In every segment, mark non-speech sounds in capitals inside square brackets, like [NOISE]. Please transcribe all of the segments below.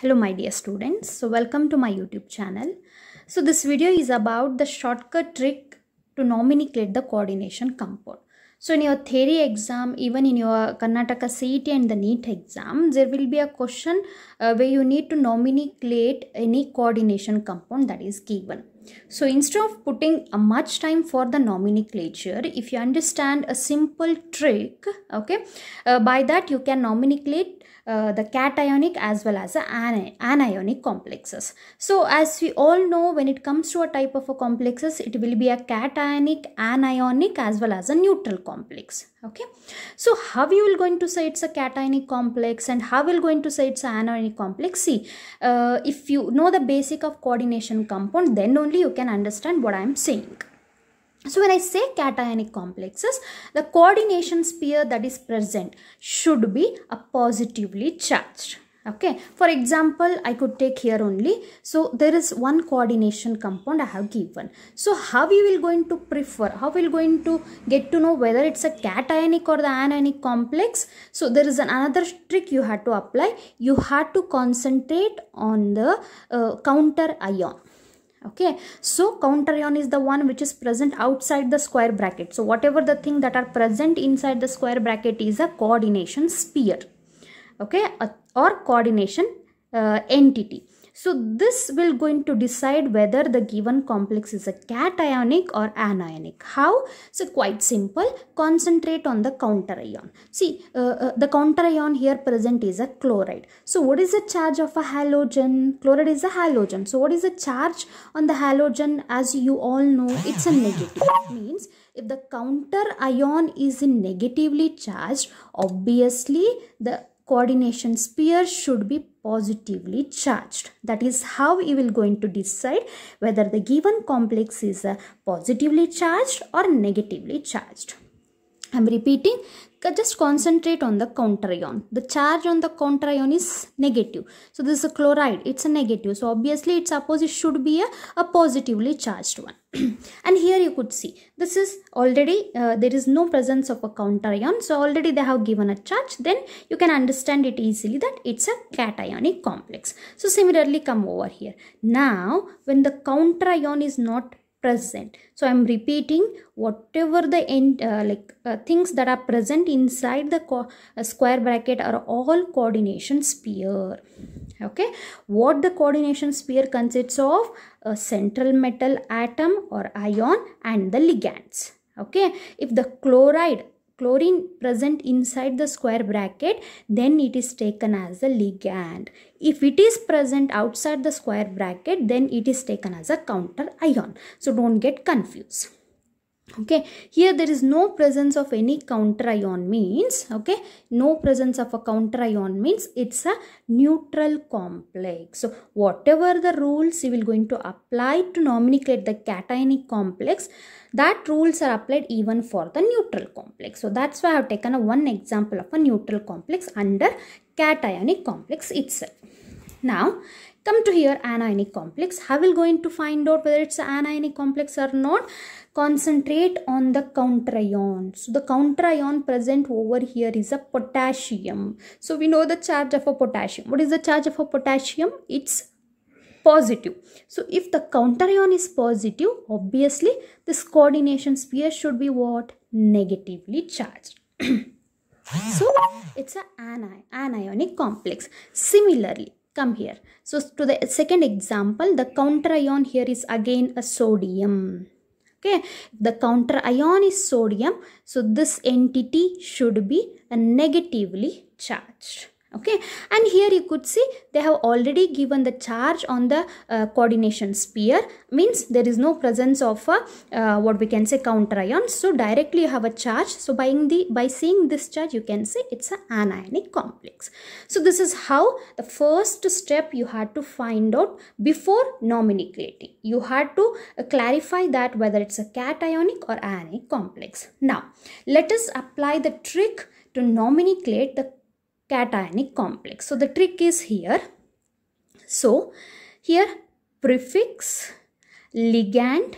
hello my dear students so welcome to my youtube channel so this video is about the shortcut trick to nomenclate the coordination compound so in your theory exam even in your karnataka cet and the neat exam there will be a question uh, where you need to nomenclate any coordination compound that is given so instead of putting a much time for the nomenclature if you understand a simple trick okay uh, by that you can nomenclate uh, the cationic as well as the anionic complexes. So as we all know when it comes to a type of a complexes it will be a cationic, anionic as well as a neutral complex. Okay. So how you will going to say it's a cationic complex and how will going to say it's an anionic complex? See uh, if you know the basic of coordination compound then only you can understand what I am saying. So when I say cationic complexes, the coordination sphere that is present should be a positively charged. Okay, for example, I could take here only. So there is one coordination compound I have given. So how we will going to prefer, how we will going to get to know whether it's a cationic or the anionic complex. So there is another trick you had to apply. You had to concentrate on the uh, counter ion okay so counter ion is the one which is present outside the square bracket so whatever the thing that are present inside the square bracket is a coordination sphere okay or coordination uh, entity so this will going to decide whether the given complex is a cationic or anionic. How? So quite simple. Concentrate on the counter ion. See, uh, uh, the counter ion here present is a chloride. So what is the charge of a halogen? Chloride is a halogen. So what is the charge on the halogen? As you all know, it's a negative. It means if the counter ion is negatively charged, obviously the coordination sphere should be positively charged. That is how we will going to decide whether the given complex is uh, positively charged or negatively charged. I'm repeating just concentrate on the counter ion the charge on the counter ion is negative so this is a chloride it's a negative so obviously its opposite should be a, a positively charged one [CLEARS THROAT] and here you could see this is already uh, there is no presence of a counter ion so already they have given a charge then you can understand it easily that it's a cationic complex so similarly come over here now when the counter ion is not present so i'm repeating whatever the end uh, like uh, things that are present inside the uh, square bracket are all coordination sphere okay what the coordination sphere consists of a central metal atom or ion and the ligands okay if the chloride chlorine present inside the square bracket then it is taken as a ligand if it is present outside the square bracket then it is taken as a counter ion so don't get confused okay here there is no presence of any counter ion means okay no presence of a counter ion means it's a neutral complex so whatever the rules we will going to apply to nomenclate the cationic complex that rules are applied even for the neutral complex so that's why i have taken a one example of a neutral complex under cationic complex itself now Come to here anionic complex. How will going to find out whether it's anionic complex or not? Concentrate on the ion. So the counter ion present over here is a potassium. So we know the charge of a potassium. What is the charge of a potassium? It's positive. So if the counter ion is positive, obviously this coordination sphere should be what? Negatively charged. [CLEARS THROAT] so it's an anionic complex. Similarly, come here so to the second example the counter ion here is again a sodium okay the counter ion is sodium so this entity should be negatively charged okay and here you could see they have already given the charge on the uh, coordination sphere means there is no presence of a uh, what we can say counter ion so directly you have a charge so by the by seeing this charge you can say it's an anionic complex so this is how the first step you had to find out before nomenclating you had to uh, clarify that whether it's a cationic or anionic complex now let us apply the trick to nomenclate the cationic complex. So the trick is here. So here prefix, ligand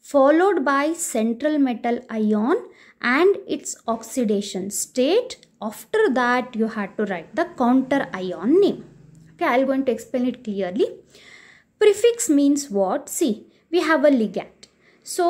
followed by central metal ion and its oxidation state. After that you had to write the counter ion name. Okay, I'll going to explain it clearly. Prefix means what? See, we have a ligand so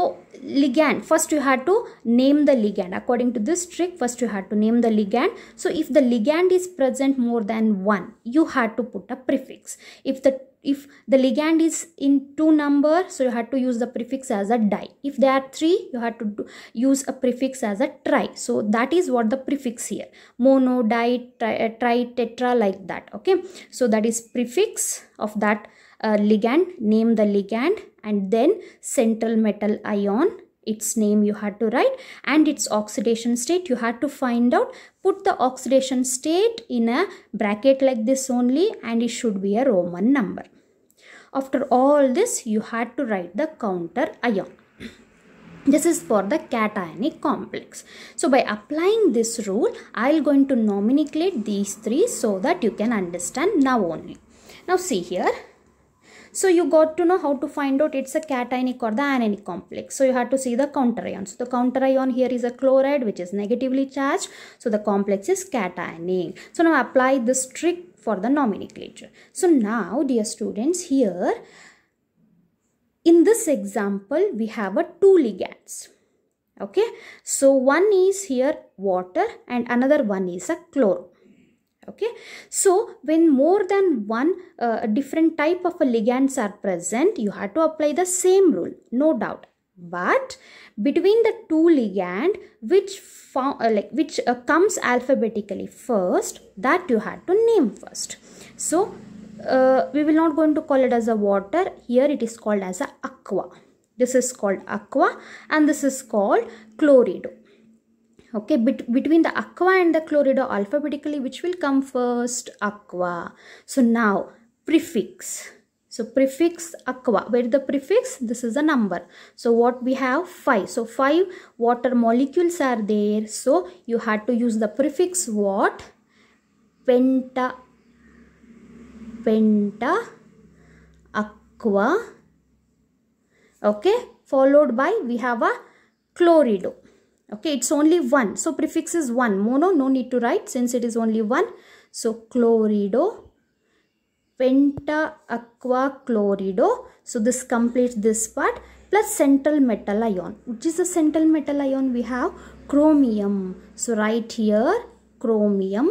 ligand, first you had to name the ligand. According to this trick, first you had to name the ligand. So if the ligand is present more than one, you had to put a prefix. If the if the ligand is in two number, so you had to use the prefix as a di. If there are three, you had to do, use a prefix as a tri. So that is what the prefix here. Mono, di, tri, uh, tri tetra like that. Okay. So that is prefix of that uh, ligand. Name the ligand and then central metal ion its name you had to write and its oxidation state you had to find out put the oxidation state in a bracket like this only and it should be a roman number after all this you had to write the counter ion this is for the cationic complex so by applying this rule i'll going to nomenclate these three so that you can understand now only now see here so you got to know how to find out it's a cationic or the anionic complex. So you have to see the counter ion. So the counter ion here is a chloride which is negatively charged. So the complex is cationic. So now apply this trick for the nomenclature. So now dear students here in this example we have a two ligands okay so one is here water and another one is a chloro okay so when more than one uh, different type of ligands are present you have to apply the same rule no doubt but between the two ligand which found, uh, like which uh, comes alphabetically first that you had to name first so uh, we will not going to call it as a water here it is called as a aqua this is called aqua and this is called chlorido okay Bet between the aqua and the chlorido, alphabetically which will come first aqua so now prefix so prefix aqua where the prefix this is a number so what we have 5 so 5 water molecules are there so you had to use the prefix what penta penta aqua okay followed by we have a chlorido okay it's only one so prefix is one mono no need to write since it is only one so chlorido penta aqua chlorido so this completes this part plus central metal ion which is the central metal ion we have chromium so right here chromium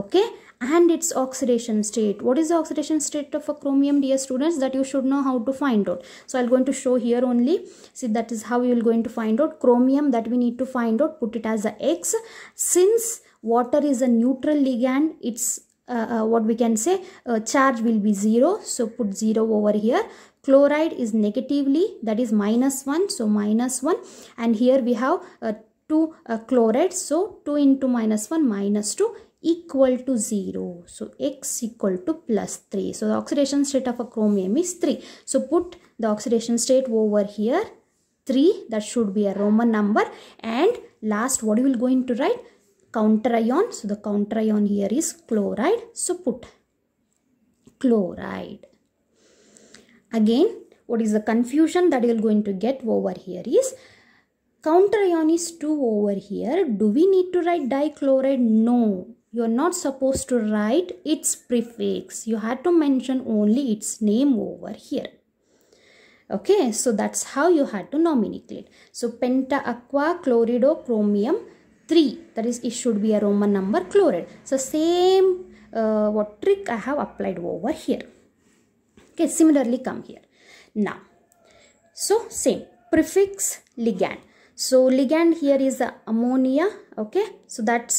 okay and its oxidation state what is the oxidation state of a chromium dear students that you should know how to find out so i'm going to show here only see that is how you're going to find out chromium that we need to find out put it as a x since water is a neutral ligand its uh, uh, what we can say uh, charge will be 0 so put 0 over here chloride is negatively that is minus 1 so minus 1 and here we have uh, 2 uh, chlorides so 2 into minus 1 minus 2 equal to 0. So X equal to plus 3. So the oxidation state of a chromium is 3. So put the oxidation state over here 3 that should be a Roman number and last what you will going to write counter ion. So the counter ion here is chloride. So put chloride. Again what is the confusion that you are going to get over here is counter ion is 2 over here. Do we need to write dichloride? No you are not supposed to write its prefix you had to mention only its name over here okay so that's how you had to nomenclate so penta aqua chlorido chromium 3 that is it should be a roman number chloride so same uh, what trick i have applied over here okay similarly come here now so same prefix ligand so ligand here is the ammonia okay so that's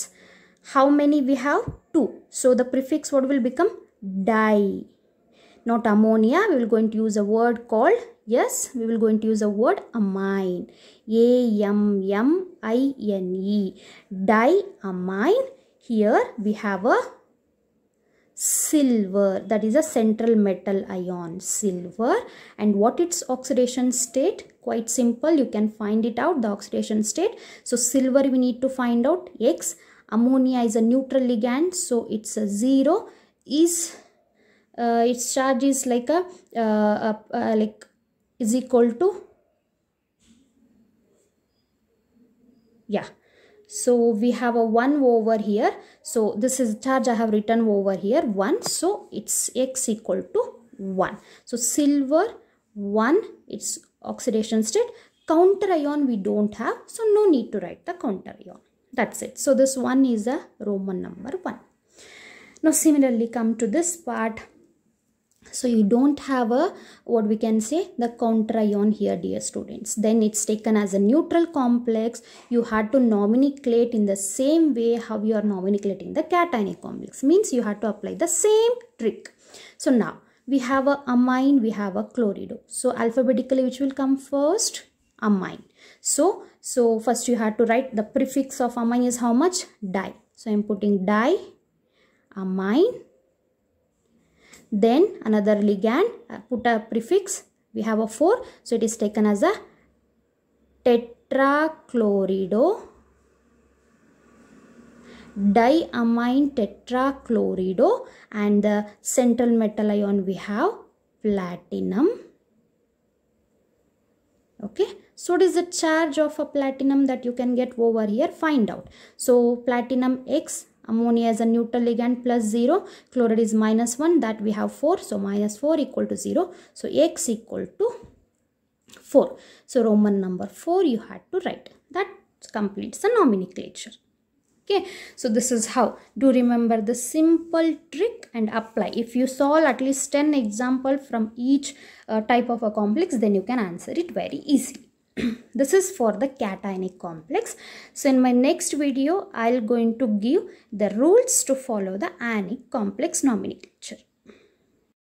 how many we have? 2. So the prefix what will become? Di. Not ammonia. We will going to use a word called. Yes, we will going to use a word amine. A-M-M-I-N-E. Diamine. Here we have a silver. That is a central metal ion. Silver. And what its oxidation state? Quite simple. You can find it out. The oxidation state. So silver we need to find out. X ammonia is a neutral ligand so it's a zero is uh, its charge is like a, uh, uh, like is equal to yeah so we have a 1 over here so this is charge i have written over here 1 so it's x equal to 1 so silver 1 its oxidation state counter ion we don't have so no need to write the counter ion that's it. So this 1 is a Roman number 1. Now similarly come to this part. So you don't have a what we can say the counterion here dear students. Then it's taken as a neutral complex. You had to nomenclate in the same way how you are nomenclating the cationic complex. Means you had to apply the same trick. So now we have a amine, we have a chlorido. So alphabetically which will come first? Amine. So so first you have to write the prefix of amine is how much? Di. So I am putting di, amine. Then another ligand, I put a prefix. We have a 4. So it is taken as a tetrachlorido. Diamine tetrachlorido. And the central metal ion we have platinum. Okay so what is the charge of a platinum that you can get over here? Find out. So platinum X, ammonia is a neutral ligand plus 0, chloride is minus 1 that we have 4. So minus 4 equal to 0. So X equal to 4. So Roman number 4 you had to write. That completes the nomenclature okay so this is how do remember the simple trick and apply if you solve at least 10 example from each uh, type of a complex then you can answer it very easily [CLEARS THROAT] this is for the cationic complex. So in my next video, I'll going to give the rules to follow the anic complex nomenclature.